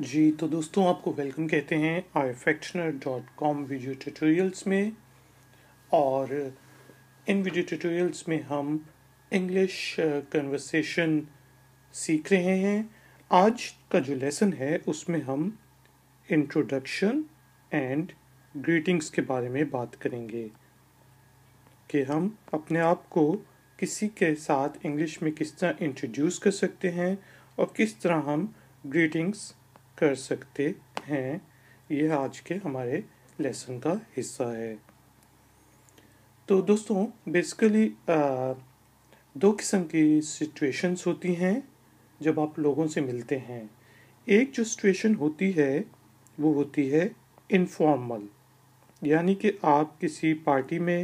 जी तो दोस्तों आपको वेलकम कहते हैं आई फैक्शनर डॉट कॉम वीडियो ट्यूटोरियल्स में और इन वीडियो ट्यूटोरियल्स में हम इंग्लिश कन्वर्सेशन uh, सीख रहे हैं आज का जो लेसन है उसमें हम इंट्रोडक्शन एंड ग्रीटिंग्स के बारे में बात करेंगे कि हम अपने आप को किसी के साथ इंग्लिश में किस तरह इंट्रोड्यूस कर सकते हैं और किस तरह हम ग्रीटिंग्स कर सकते हैं ये आज के हमारे लेसन का हिस्सा है तो दोस्तों बेसिकली दो किस्म की सिचुएशंस होती हैं जब आप लोगों से मिलते हैं एक जो सिचुएशन होती है वो होती है इनफॉर्मल यानी कि आप किसी पार्टी में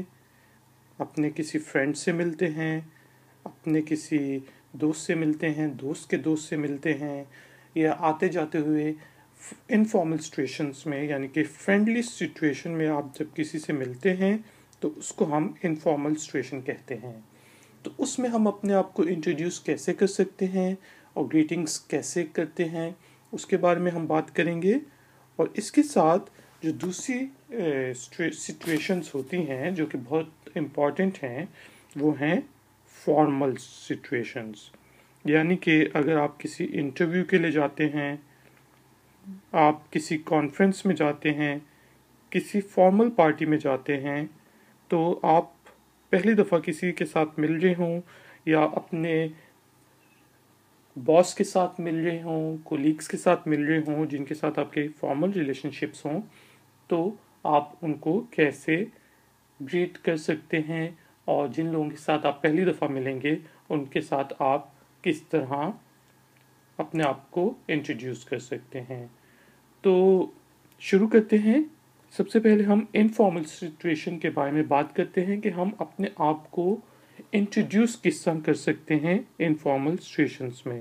अपने किसी फ्रेंड से मिलते हैं अपने किसी दोस्त से मिलते हैं दोस्त के दोस्त से मिलते हैं या आते जाते हुए इनफॉर्मल सिचुएशंस में यानी कि फ्रेंडली सिचुएशन में आप जब किसी से मिलते हैं तो उसको हम इनफॉर्मल सिचुएशन कहते हैं तो उसमें हम अपने आप को इंट्रोड्यूस कैसे कर सकते हैं और ग्रीटिंग्स कैसे करते हैं उसके बारे में हम बात करेंगे और इसके साथ जो दूसरी सिचुएशंस होती हैं जो कि बहुत इम्पॉर्टेंट हैं वो हैं फॉर्मल सिचुएशंस यानी कि अगर आप किसी इंटरव्यू के लिए जाते हैं आप किसी कॉन्फ्रेंस में जाते हैं किसी फॉर्मल पार्टी में जाते हैं तो आप पहली दफ़ा किसी के साथ मिल रहे हों या अपने बॉस के साथ मिल रहे हों कोलीग्स के साथ मिल रहे हों जिनके साथ आपके फॉर्मल रिलेशनशिप्स हों तो आप उनको कैसे ग्रीट कर सकते हैं और जिन लोगों के साथ आप पहली दफ़ा मिलेंगे उनके साथ आप किस तरह अपने आप को इंट्रोड्यूस कर सकते हैं तो शुरू करते हैं सबसे पहले हम इनफॉर्मल सिचुएशन के बारे में बात करते हैं कि हम अपने आप को इंट्रोड्यूस किस तरह कर सकते हैं इनफॉर्मल सिचुएशंस में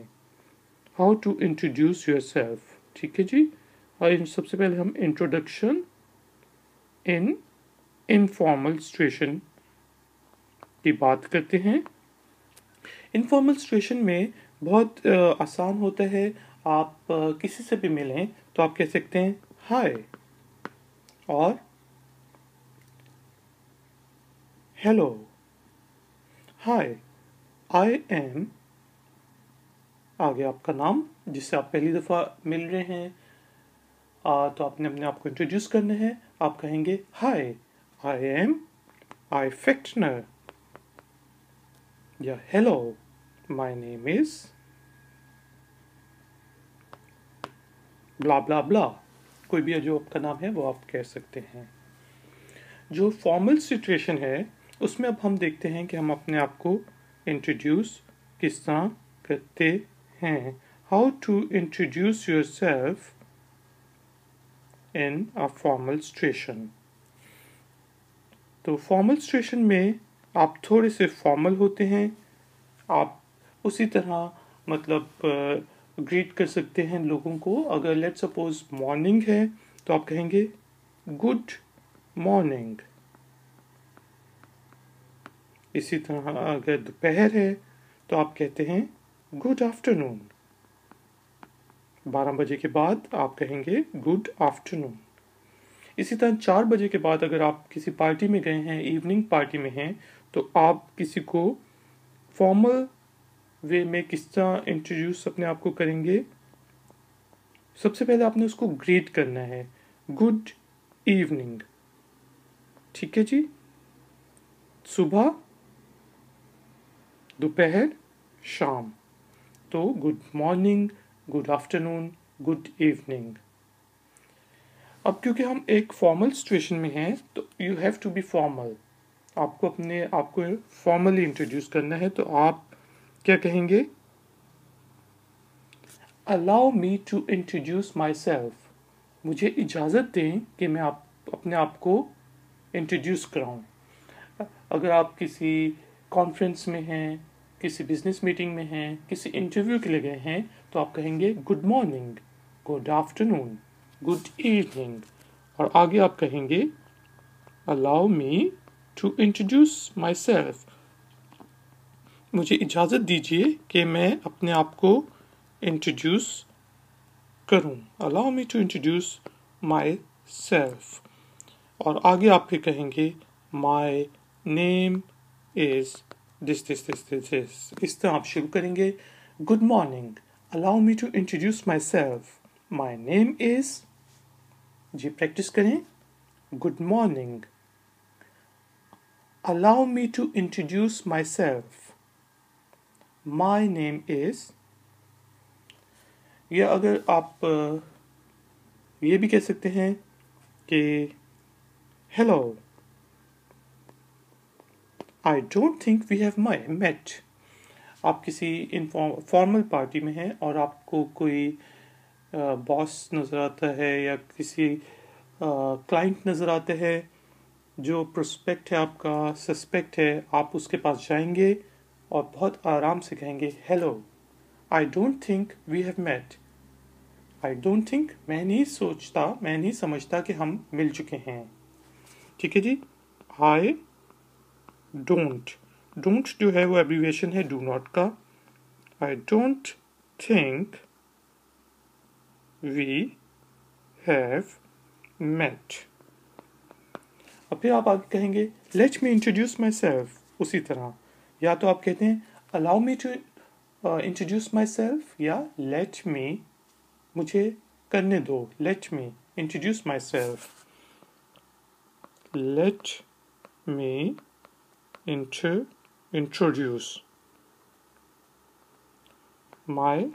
how to introduce yourself ठीक है जी और सबसे पहले हम इंट्रोडक्शन इन इनफॉर्मल सिचुएशन की बात करते हैं इनफॉर्मल सिचुएशन में बहुत आसान होता है आप किसी से भी मिलें तो आप कह सकते हैं हाय और हेलो हाय आई एम आगे आपका नाम जिससे आप पहली दफ़ा मिल रहे हैं आ, तो आपने अपने आप को इंट्रोड्यूस करना है आप कहेंगे हाय आई एम आई फैक्टनर Yeah, hello, my name is blah blah blah. कोई भी जो आपका नाम है वो आप कह सकते हैं जो फॉर्मल सिचुएशन है उसमें अब हम देखते हैं कि हम अपने आप को इंट्रोड्यूस किस तरह करते हैं how to introduce yourself in a formal situation तो फॉर्मल सिचुएशन में आप थोड़े से फॉर्मल होते हैं आप उसी तरह मतलब ग्रीट कर सकते हैं लोगों को अगर लेट सपोज मॉर्निंग है तो आप कहेंगे गुड मॉर्निंग इसी तरह अगर दोपहर है तो आप कहते हैं गुड आफ्टरनून बारह बजे के बाद आप कहेंगे गुड आफ्टरनून इसी तरह चार बजे के बाद अगर आप किसी पार्टी में गए हैं इवनिंग पार्टी में हैं तो आप किसी को फॉर्मल वे में किस तरह इंट्रोड्यूस अपने आप को करेंगे सबसे पहले आपने उसको ग्रीट करना है गुड इवनिंग ठीक है जी सुबह दोपहर शाम तो good morning good afternoon good evening अब क्योंकि हम एक फॉर्मल सिचुएशन में हैं तो you have to be formal आपको अपने आपको फॉर्मली इंट्रोड्यूस करना है तो आप क्या कहेंगे allow me to introduce myself मुझे इजाज़त दें कि मैं आप अपने आप को इंट्रोड्यूस कराऊं अगर आप किसी कॉन्फ्रेंस में हैं किसी बिजनेस मीटिंग में हैं किसी इंटरव्यू के लिए गए हैं तो आप कहेंगे good morning good afternoon good evening और आगे आप कहेंगे allow me to introduce myself मुझे इजाज़त दीजिए कि मैं अपने आप को इंट्रोड्यूस करूँ allow me to introduce myself और आगे आप फिर कहेंगे my name is this this this this this इस तरह आप शुरू करेंगे good morning allow me to introduce myself my name is जी प्रैक्टिस करें good morning Allow me to introduce myself. My name is या अगर आप ये भी कह सकते हैं कि hello I don't think we have my met आप किसी फॉर्मल पार्टी में हैं और आपको कोई बॉस नज़र आता है या किसी क्लाइंट नज़र आते हैं जो प्रोस्पेक्ट है आपका सस्पेक्ट है आप उसके पास जाएंगे और बहुत आराम से कहेंगे hello I don't think we have met I don't think मैं नहीं सोचता मैं नहीं समझता कि हम मिल चुके हैं ठीक है जी आई डोंट डोंट जो है वो एब्रीविएशन है डू नॉट का I don't think we have met और फिर आप आगे कहेंगे let me introduce myself उसी तरह या तो आप कहते हैं allow me to introduce myself या लेट मी मुझे करने दो let me introduce myself let me introduce 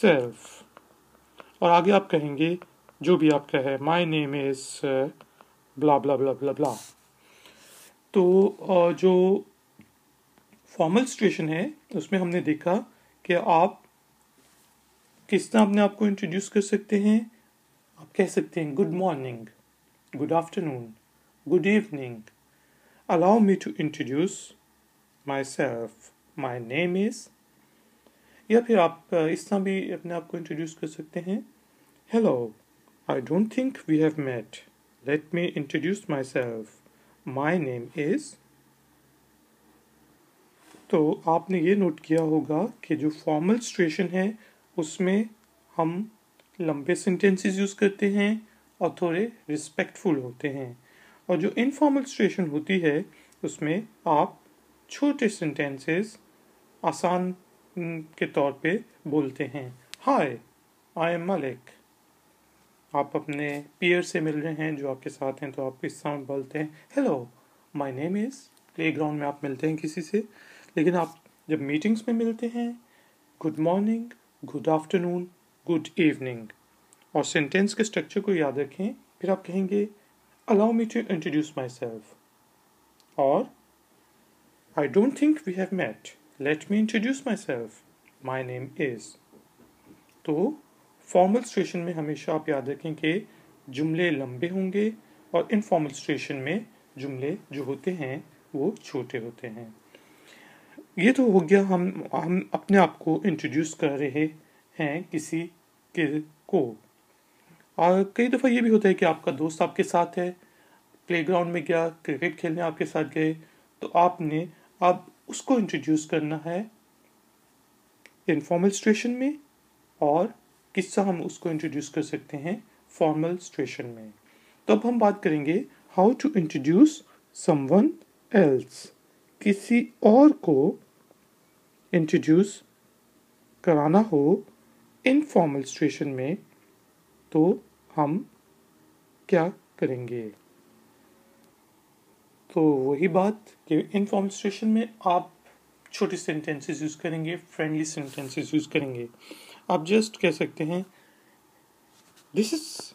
myself और आगे आप कहेंगे जो भी आपका है माई name is blah blah blah blah ब्ला तो जो फॉर्मल सिचुएशन है उसमें हमने देखा कि आप किस तरह अपने आप को इंट्रोड्यूस कर सकते हैं आप कह सकते हैं good morning good afternoon good evening allow me to introduce myself my name is या फिर आप इस तरह भी अपने आप को इंट्रोड्यूस कर सकते हैं hello I don't think we have met Let me introduce myself. My name is. तो आपने ये नोट किया होगा कि जो फॉर्मल सिचुएशन है उसमें हम लंबे सेंटेंसेस यूज़ करते हैं और थोड़े रिस्पेक्टफुल होते हैं और जो इनफॉर्मल सिचुएशन होती है उसमें आप छोटे सेंटेंसेस आसान के तौर पे बोलते हैं हाय आई एम मलिक आप अपने पीयर से मिल रहे हैं जो आपके साथ हैं तो आप इस साउंड बोलते हैं hello my name is playground में आप मिलते हैं किसी से लेकिन आप जब मीटिंग्स में मिलते हैं good morning good afternoon good evening और सेंटेंस के स्ट्रक्चर को याद रखें फिर आप कहेंगे allow me to introduce myself और I don't think we have met let me introduce myself my name is तो फॉर्मल स्टेशन में हमेशा आप याद रखें कि जुमले लंबे होंगे और इनफॉर्मल स्टेशन में जुमले जो होते हैं वो छोटे होते हैं ये तो हो गया हम हम अपने आप को इंट्रोड्यूस कर रहे हैं किसी के को और कई दफ़ा ये भी होता है कि आपका दोस्त आपके साथ है प्लेग्राउंड में गया क्रिकेट खेलने आपके साथ गए तो आपने आप उसको इंट्रोड्यूस करना है इनफॉर्मल स्टेशन में और किस्सा हम उसको इंट्रोड्यूस कर सकते हैं फॉर्मल सिचुएशन में तो अब हम बात करेंगे how to introduce someone else किसी और को इंट्रोड्यूस कराना हो इनफॉर्मल सिचुएशन में तो हम क्या करेंगे तो वही बात कि इनफॉर्मल सिचुएशन में आप छोटे सेंटेंसेस यूज़ करेंगे फ्रेंडली सेंटेंसेस यूज़ करेंगे आप जस्ट कह सकते हैं this is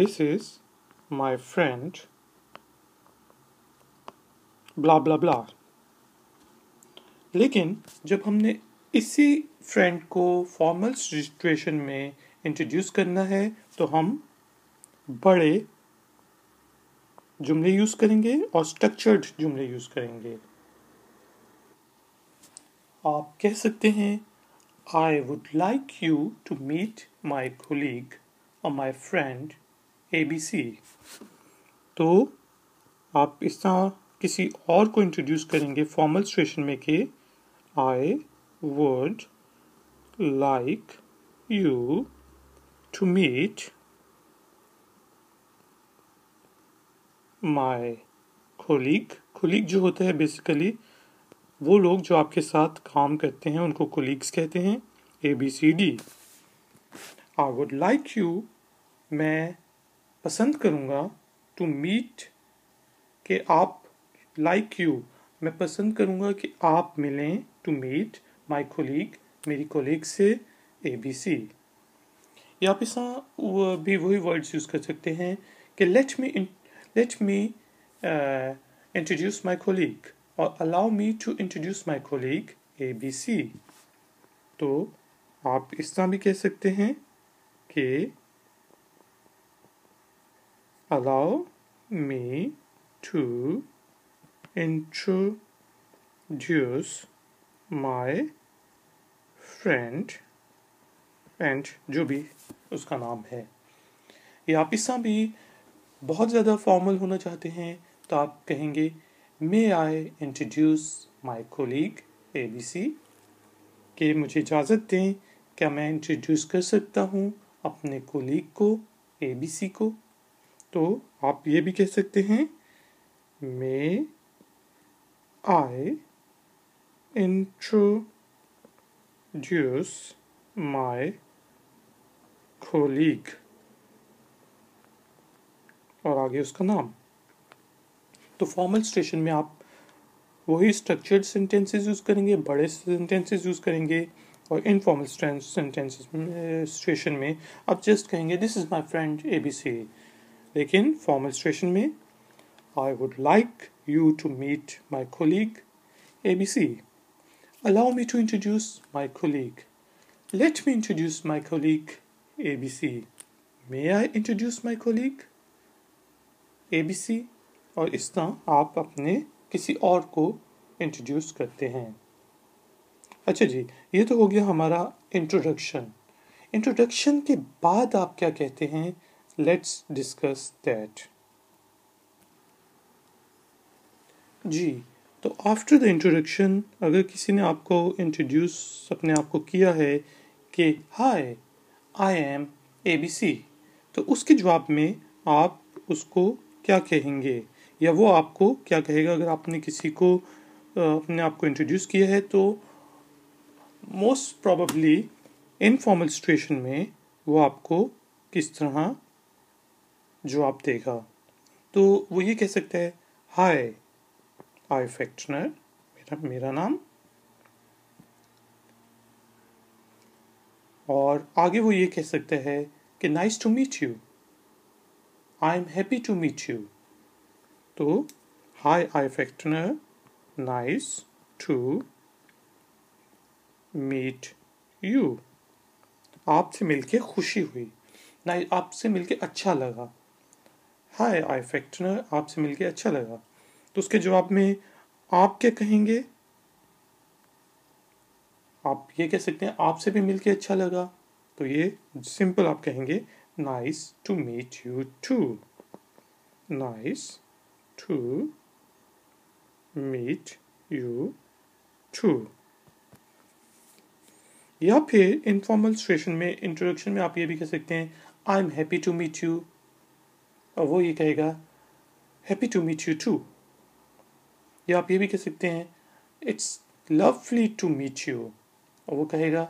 this is my friend blah blah blah लेकिन जब हमने इसी फ्रेंड को फॉर्मल सिचुएशन में इंट्रोड्यूस करना है तो हम बड़े जुमले यूज़ करेंगे और स्ट्रक्चर्ड जुमले यूज़ करेंगे आप कह सकते हैं I would like you to meet my colleague और my friend A B C तो आप इस तरह किसी और को इंट्रोड्यूस करेंगे फॉर्मल सिचुएशन में कि I would like you to meet my colleague colleague जो होता है बेसिकली वो लोग जो आपके साथ काम करते हैं उनको कोलीग्स कहते हैं A B C D I would like you मैं पसंद करूँगा टू मीट के आप लाइक like यू मैं पसंद करूँगा कि आप मिलें टू मीट माई कोलीग मेरी कोलीग से ए बी सी या फिर इस भी वही वर्ड्स यूज़ कर सकते हैं कि let me let me introduce my colleague और allow me to introduce my colleague A B C तो आप इस तरह भी कह सकते हैं कि allow me to introduce my friend and जो भी उसका नाम है या आप इस तरह भी बहुत ज़्यादा फॉर्मल होना चाहते हैं तो आप कहेंगे may I introduce my colleague A B C मुझे इजाज़त दें क्या मैं इंट्रोड्यूस कर सकता हूँ अपने कोलीग को ए बी सी को तो आप ये भी कह सकते हैं मे आई इंट्रोड्यूस माई कोलीग और आगे उसका नाम तो फॉर्मल स्टेशन में आप वही स्ट्रक्चर्ड सेंटेंसेस यूज़ करेंगे बड़े सेंटेंसेस यूज़ करेंगे और इनफॉर्मल सेंटेंसेस स्टेशन में आप जस्ट कहेंगे this is my friend A B C लेकिन फॉर्मल स्टेशन में I would like you to meet my colleague A B C my colleague let me introduce my colleague A B C may I introduce my colleague A B C और इस तरह आप अपने किसी और को introduce करते हैं अच्छा जी ये तो हो गया हमारा इंट्रोडक्शन इंट्रोडक्शन के बाद आप क्या कहते हैं लेट्स डिस्कस दैट जी तो आफ्टर द इंट्रोडक्शन अगर किसी ने आपको इंट्रोड्यूस अपने आप को किया है कि हाय I M A B C तो उसके जवाब में आप उसको क्या कहेंगे या वो आपको क्या कहेगा अगर आपने किसी को अपने आप को इंट्रोड्यूस किया है तो मोस्ट प्रॉबली इनफॉर्मल सिचुएशन में वो आपको किस तरह जवाब देगा तो वो ये कह सकता है हाय आई फैक्टनर मेरा मेरा नाम और आगे वो ये कह सकता है कि nice to meet you I am happy to meet you तो high I vector nice to meet you आपसे मिलके खुशी हुई ना आपसे मिलके अच्छा लगा हाय आई फैक्टनर आपसे मिलके अच्छा लगा तो उसके जवाब में आप क्या कहेंगे आप ये कह सकते हैं आपसे भी मिलके अच्छा लगा तो ये सिंपल आप कहेंगे nice to meet you too nice to meet you too. या फिर इनफॉर्मल सिचुएशन में इंट्रोडक्शन में आप ये भी कह सकते हैं I am happy to meet you और वो ये कहेगा happy to meet you too या आप ये भी कह सकते हैं it's lovely to meet you और वो कहेगा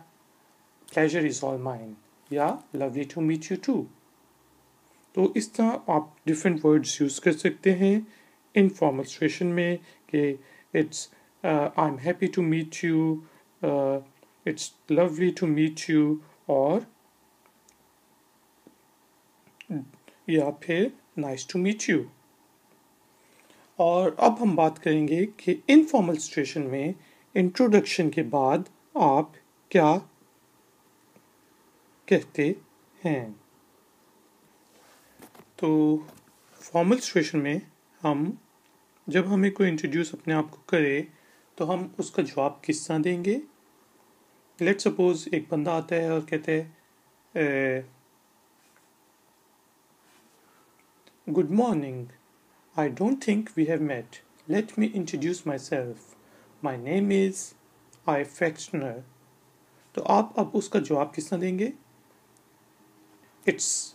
प्लेजर इज ऑल माइंड या lovely to meet you too तो इस तरह आप डिफरेंट वर्ड्स यूज़ कर सकते हैं इनफॉर्मल सिचुएशन में कि it's I am happy to meet you it's lovely to meet you और या फिर नाइस टू मीट यू और अब हम बात करेंगे कि इनफॉर्मल सिचुएशन में इंट्रोडक्शन के बाद आप क्या कहते हैं तो फॉर्मल सिचुएशन में हम जब हमें कोई इंट्रोड्यूस अपने आप को करे तो हम उसका जवाब किस तरह देंगे लेट सपोज एक बंदा आता है और कहते हैं good morning I don't think we have met let me introduce myself my name is I Fechner तो आप अब उसका जवाब किस तरह देंगे it's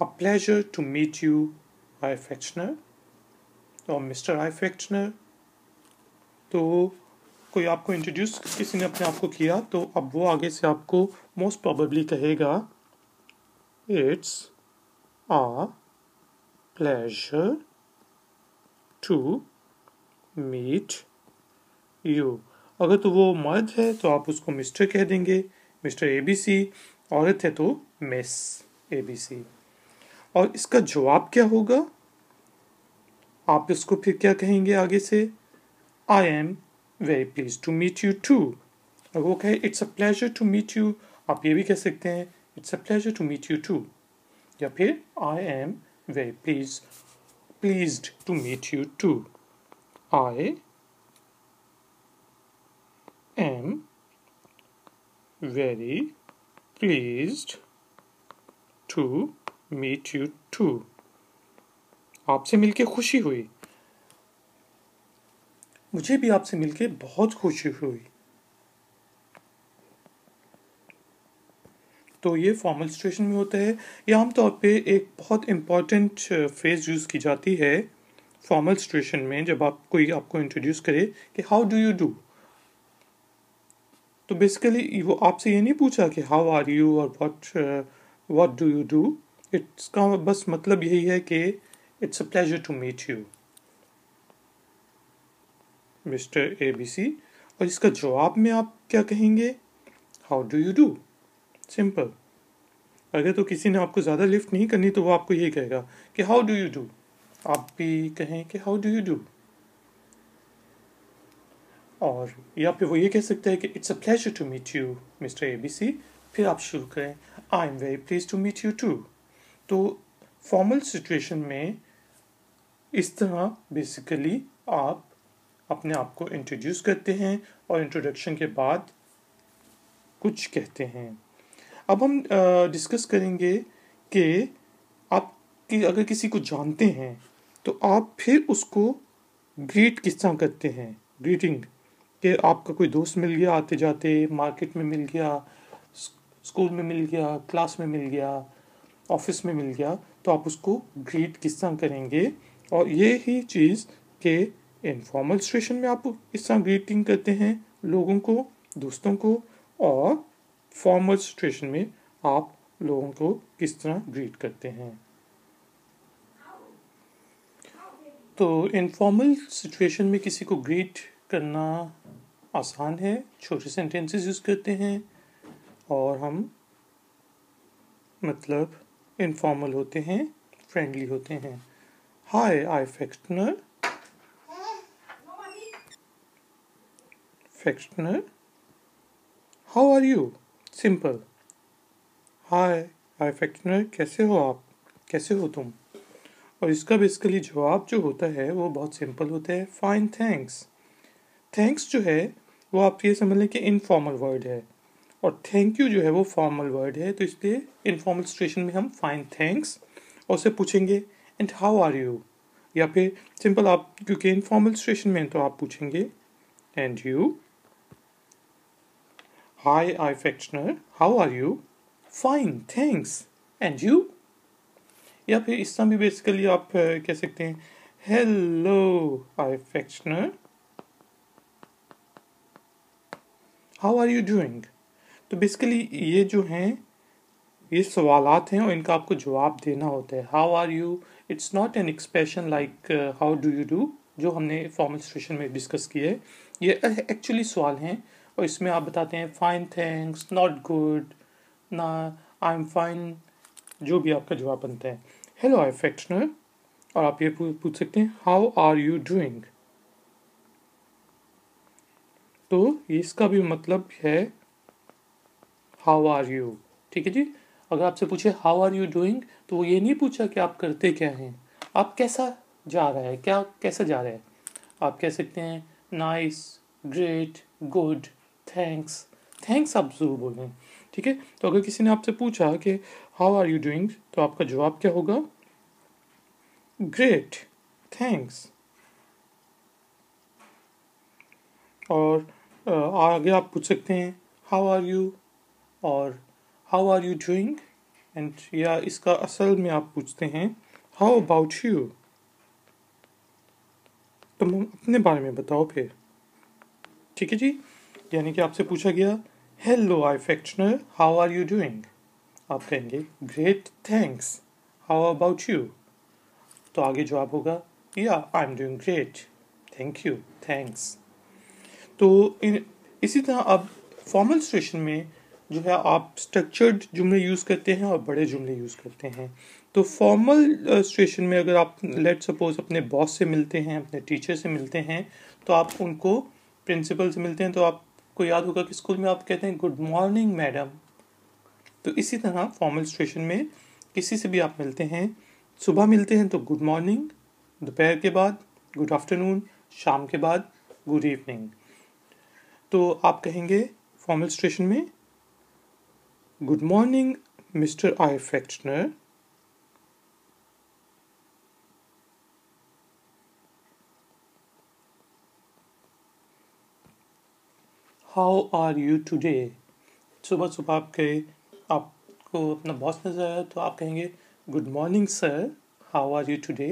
A pleasure to meet you, I Fechner or oh, Mr. I Fechner. तो कोई आपको इंट्रोड्यूस किसी ने अपने आप को किया तो अब वो आगे से आपको मोस्ट प्रॉबली कहेगा it's a pleasure to meet you अगर तो वो मर्द है तो आप उसको मिस्टर कह देंगे मिस्टर ए बी सी औरत है तो मिस ए बी सी और इसका जवाब क्या होगा आप इसको फिर क्या कहेंगे आगे से I am very pleased to meet you too वो कहे it's a pleasure to meet you आप ये भी कह सकते हैं it's a pleasure to meet you too या फिर I am very pleased pleased to meet you too I am very pleased to meet you too आपसे मिलके खुशी हुई मुझे भी आपसे मिलके बहुत खुशी हुई तो ये फॉर्मल सिचुएशन में होता है ये आमतौर पे एक बहुत इम्पॉर्टेंट फ्रेज यूज़ की जाती है फॉर्मल सिचुएशन में जब आप कोई आपको इंट्रोड्यूस करे कि हाउ डू यू डू तो बेसिकली वो आपसे ये नहीं पूछा कि हाउ आर यू और what what do you do इसका बस मतलब यही है कि it's a pleasure to meet you mister A B C और इसका जवाब में आप क्या कहेंगे how do you do simple अगर तो किसी ने आपको ज़्यादा लिफ्ट नहीं करनी तो वो आपको ये कहेगा कि हाउ डू यू डू आप भी कहें कि हाउ डू यू डू और या फिर वो ये कह सकते हैं कि it's a pleasure to meet you mister A B C फिर आप शुरू करें I am very pleased to meet you too तो फॉर्मल सिचुएशन में इस तरह बेसिकली आप अपने आप को इंट्रोड्यूस करते हैं और इंट्रोडक्शन के बाद कुछ कहते हैं अब हम डिस्कस करेंगे कि आप कि अगर किसी को जानते हैं तो आप फिर उसको ग्रीट किस तरह करते हैं ग्रीटिंग कि आपका कोई दोस्त मिल गया आते जाते मार्केट में मिल गया स्कूल में मिल गया क्लास में मिल गया ऑफिस में मिल गया तो आप उसको ग्रीट किस तरह करेंगे और ये ही चीज़ के इनफॉर्मल सिचुएशन में आप किस तरह ग्रीटिंग करते हैं लोगों को दोस्तों को और फॉर्मल सिचुएशन में आप लोगों को किस तरह ग्रीट करते हैं तो इनफॉर्मल सिचुएशन में किसी को ग्रीट करना आसान है छोटे सेंटेंसेस यूज़ करते हैं और हम मतलब इनफॉर्मल होते हैं फ्रेंडली होते हैं hi I Fechner Fechner how are you simple hi I Fechner कैसे हो आप कैसे हो तुम और इसका बेसिकली जवाब जो होता है वो बहुत सिंपल होता है फाइन थैंक्स थैंक्स जो है वो आप ये समझ लें कि इनफॉर्मल वर्ड है और थैंक यू जो है वो फॉर्मल वर्ड है तो इसलिए इनफॉर्मल सिचुएशन में हम फाइन थैंक्स और उसे पूछेंगे एंड हाउ आर यू या फिर सिंपल आप क्योंकि इनफॉर्मल सिचुएशन में तो आप पूछेंगे and you hi I Fechner how are you fine thanks and you या फिर इस समय बेसिकली आप कह सकते हैं hello I Fechner how are you doing तो बेसिकली ये जो हैं ये सवालत हैं और इनका आपको जवाब देना होता है how are you it's not an expression like how do you do जो हमने फॉर्मल सिचुएशन में डिस्कस किए है ये एक्चुअली सवाल हैं और इसमें आप बताते हैं फाइन थैंक्स नॉट गुड ना आई एम फाइन जो भी आपका जवाब बनता है हेलो आई फैक्शनर और आप ये पूछ सकते हैं हाउ आर यू डूइंग तो इसका भी मतलब है हाउ आर यू ठीक है जी अगर आपसे पूछे हाउ आर यू डूइंग तो वो ये नहीं पूछा कि आप करते क्या हैं आप कैसा जा रहा है क्या कैसा जा रहा है आप कह सकते हैं nice great good thanks thanks आप ज़रूर बोल रहे हैं ठीक है तो अगर किसी ने आपसे पूछा कि हाउ आर यू डूइंग तो आपका जवाब क्या होगा ग्रेट थैंक्स और आगे आप पूछ सकते हैं हाउ आर यू और how are you doing and या इसका असल में आप पूछते हैं हाउ अबाउट यू तुम अपने बारे में बताओ फिर ठीक है जी यानी कि आपसे पूछा गया hello I Fechner how are you doing आप कहेंगे great thanks how about you तो आगे जवाब होगा या I am doing great thank you thanks तो इसी तरह अब फॉर्मल सिचुएशन में जो है आप स्ट्रक्चर्ड जुमले यूज़ करते हैं और बड़े जुमले यूज़ करते हैं तो फॉर्मल सिचुएशन uh, में अगर आप लेट सपोज अपने बॉस से मिलते हैं अपने टीचर से मिलते हैं तो आप उनको प्रिंसिपल से मिलते हैं तो आपको याद होगा कि स्कूल में आप कहते हैं गुड मॉर्निंग मैडम तो इसी तरह फॉर्मल सिचुएशन में किसी से भी आप मिलते हैं सुबह मिलते हैं तो गुड मॉर्निंग दोपहर के बाद गुड आफ्टरनून शाम के बाद गुड इवनिंग तो आप कहेंगे फॉर्मल सिचुएशन में Good morning, Mr. I. Fechner. How are you today सुबह सुबह आपके आपको अपना बॉस नज़र आया तो आप कहेंगे good morning sir how are you today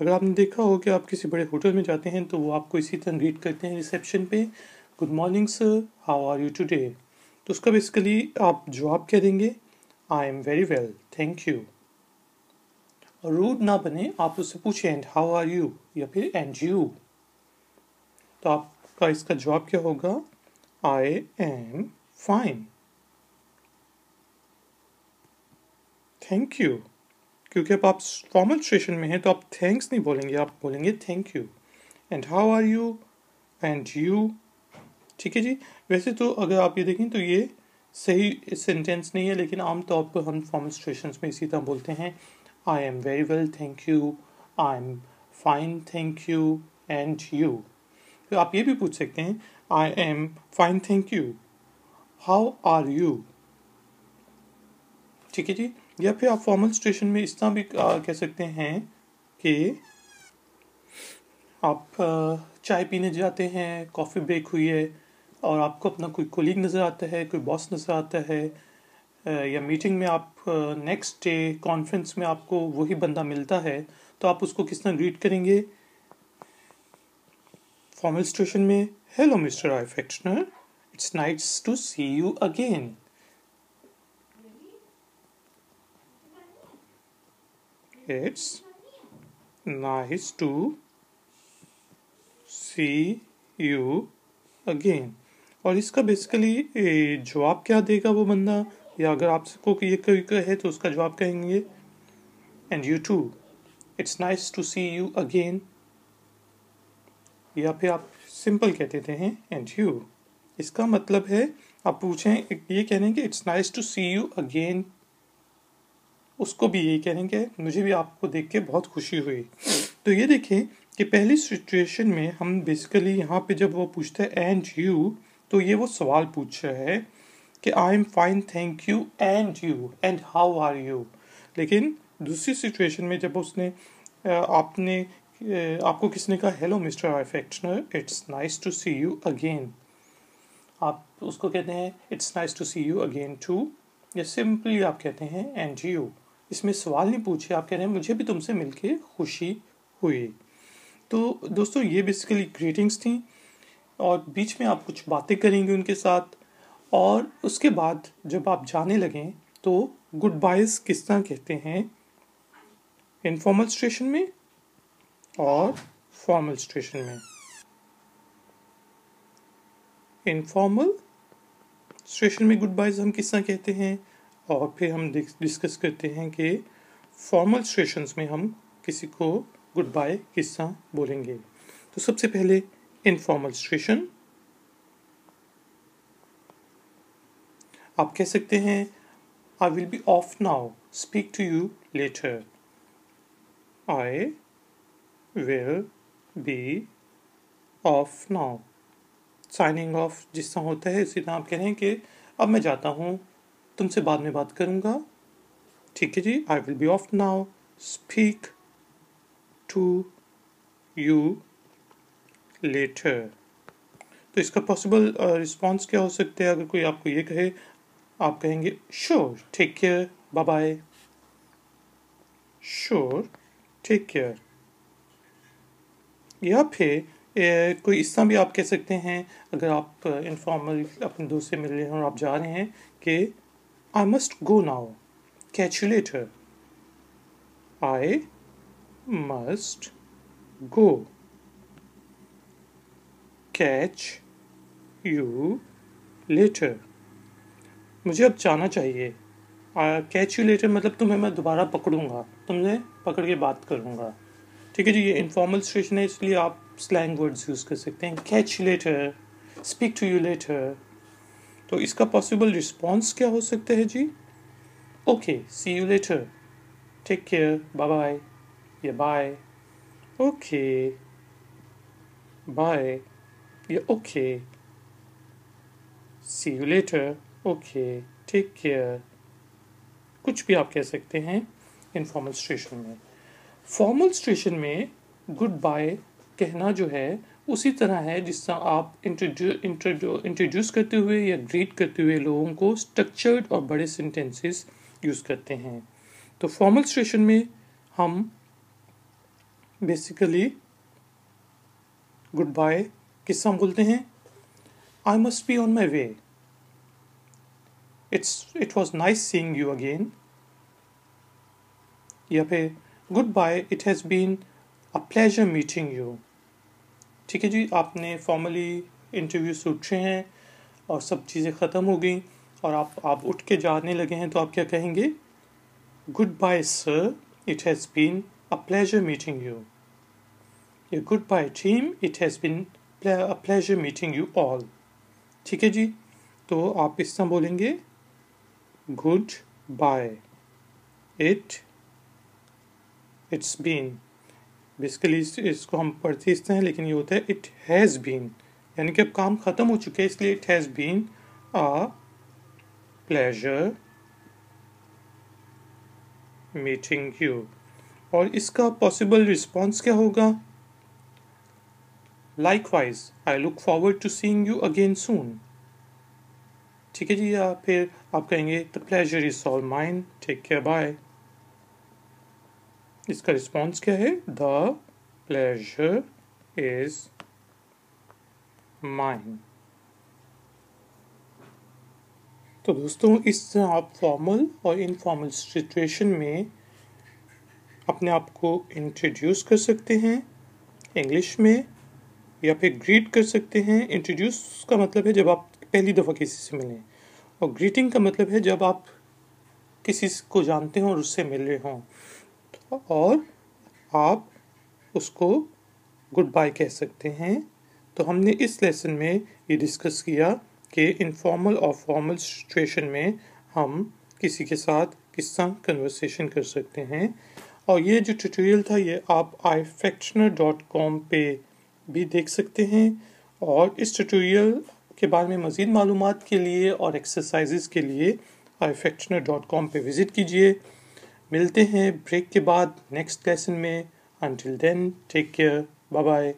अगर आपने देखा हो कि आप किसी बड़े होटल में जाते हैं तो वो आपको इसी तरह ग्रीट करते हैं रिसेप्शन पे good morning sir how are you today तो उसका बेसिकली आप जवाब क्या देंगे I am very well thank you और रूड ना बने आप उससे पूछें एंड हाउ आर यू या फिर एंड यू तो आपका इसका जवाब क्या होगा I am fine thank you क्योंकि अब आप फॉर्मल सिचुएशन में हैं तो आप थैंक्स नहीं बोलेंगे आप बोलेंगे thank you and how are you and you ठीक है जी वैसे तो अगर आप ये देखें तो ये सही सेंटेंस नहीं है लेकिन आमतौर पर हम फॉर्मल सिचुएशंस में इसी तरह बोलते हैं I am very well thank you I am fine thank you and you तो आप ये भी पूछ सकते हैं I am fine thank you how are you ठीक है जी या फिर आप फॉर्मल सिचुएशन में इस तरह भी कह सकते हैं कि आप चाय पीने जाते हैं कॉफ़ी ब्रेक हुई है और आपको अपना कोई कोलीग नज़र आता है कोई बॉस नज़र आता है या मीटिंग में आप नेक्स्ट डे कॉन्फ्रेंस में आपको वही बंदा मिलता है तो आप उसको किस तरह ग्रीट करेंगे फॉर्मल सिचुएशन में hello mister I it's nice to see you again It's nice to see you again. और इसका बेसिकली जवाब क्या देगा वो बंदा या अगर आपको ये कोई कहे तो उसका जवाब कहेंगे and you too it's nice to see you again या फिर आप सिंपल कह देते हैं एंड यू इसका मतलब है आप पूछें ये कहने कि it's nice to see you again उसको भी यही कहेंगे मुझे भी आपको देख के बहुत खुशी हुई तो ये देखें कि पहली सिचुएशन में हम बेसिकली यहाँ पे जब वो पूछते हैं एंड यू तो ये वो सवाल पूछ रहा है कि I am fine thank you and you and how are you लेकिन दूसरी सिचुएशन में जब उसने आपने आपको किसने कहा hello mister I Fechner it's nice to see you again आप उसको कहते हैं it's nice to see you again too या सिंपली आप कहते हैं एंड यू इसमें सवाल नहीं पूछे आप कह रहे हैं मुझे भी तुमसे मिलके खुशी हुई तो दोस्तों ये बेसिकली ग्रीटिंग्स थी और बीच में आप कुछ बातें करेंगे उनके साथ और उसके बाद जब आप जाने लगें तो गुड बाइज किस तरह कहते हैं इनफॉर्मल स्टेशन में और फॉर्मल स्टेशन में इनफॉर्मल स्टेशन में गुड बाइज हम किस तरह कहते हैं और फिर हम डिस्कस करते हैं कि फॉर्मल सिचुएशन में हम किसी को गुड बाय किस्सा बोलेंगे तो सबसे पहले इनफॉर्मल सिचुएशन आप कह सकते हैं I will be off now speak to you later I will be off now signing off जिस तरह होता है उसी तरह आप कह रहे हैं कि अब मैं जाता हूँ तुमसे बाद में बात करूंगा ठीक है जी I will be off now speak to you later तो इसका पॉसिबल रिस्पॉन्स uh, क्या हो सकता है अगर कोई आपको ये कहे आप कहेंगे sure take care bye bye sure take care या फिर कोई इस तरह भी आप कह सकते हैं अगर आप इनफॉर्मल uh, अपने दोस्त से मिल रहे हैं और आप जा रहे हैं कि I must go now. Catch you later. I must go. Catch you later. मुझे अब जाना चाहिए कैच यू लेटर मतलब तुम्हें मैं दोबारा पकड़ूंगा तुमने पकड़ के बात करूंगा ठीक है जी ये इनफॉर्मल स्टेशन है इसलिए आप स्लैंग वर्ड्स यूज़ कर सकते हैं catch you later speak to you later तो इसका पॉसिबल रिस्पॉन्स क्या हो सकता है जी okay see you later take care bye bye या बाय ओके बाय या okay see you later okay take care कुछ भी आप कह सकते हैं इनफॉर्मल स्टेशन में फॉर्मल स्टेशन में गुड बाय कहना जो है उसी तरह है तरह आप इंट्रोड्यूस करते हुए या ग्रीट करते हुए लोगों को स्ट्रक्चर्ड और बड़े सेंटेंसेस यूज़ करते हैं तो फॉर्मल सिचुएशन में हम बेसिकली गुड बाय किस बोलते हैं I must be on my way it's it was nice seeing you again या फिर goodbye it has been a pleasure meeting you ठीक है जी आपने फॉर्मली इंटरव्यू सोचे हैं और सब चीज़ें ख़त्म हो गई और आप आप उठ के जाने लगे हैं तो आप क्या कहेंगे goodbye sir it has been a pleasure meeting you या goodbye team it has been a pleasure meeting you all ठीक है जी तो आप इस तरह बोलेंगे goodbye it it's been basically इस, इसको हम पढ़ते इसते हैं लेकिन ये होता है इट हैज़ बीन यानी कि अब काम ख़त्म हो चुके हैं इसलिए it has been a pleasure meeting you और इसका पॉसिबल रिस्पॉन्स क्या होगा likewise I look forward to seeing you again soon ठीक है जी या फिर आप कहेंगे the pleasure is all mine take care bye इसका रिस्पॉन्स क्या है द प्लेजर इज माइन तो दोस्तों इस तरह आप फॉर्मल और इनफॉर्मल सिचुएशन में अपने आप को इंट्रोड्यूस कर सकते हैं इंग्लिश में या फिर ग्रीट कर सकते हैं इंट्रोड्यूस का मतलब है जब आप पहली दफ़ा किसी से मिलें और ग्रीटिंग का मतलब है जब आप किसी को जानते हो और उससे मिल रहे हों और आप उसको गुड बाय कह सकते हैं तो हमने इस लेसन में ये डिस्कस किया कि इनफॉर्मल और फॉर्मल सिचुएशन में हम किसी के साथ किस तरह कन्वर्सेशन कर सकते हैं और ये जो ट्यूटोरियल था ये आप आई फैक्शनर डॉट कॉम पर भी देख सकते हैं और इस ट्यूटोरियल के बारे में मज़ीद मालूम के लिए और एक्सरसाइज़ के लिए आई फैक्शनर डॉट कॉम पर विज़िट कीजिए मिलते हैं ब्रेक के बाद नेक्स्ट लेसन में until then take care bye bye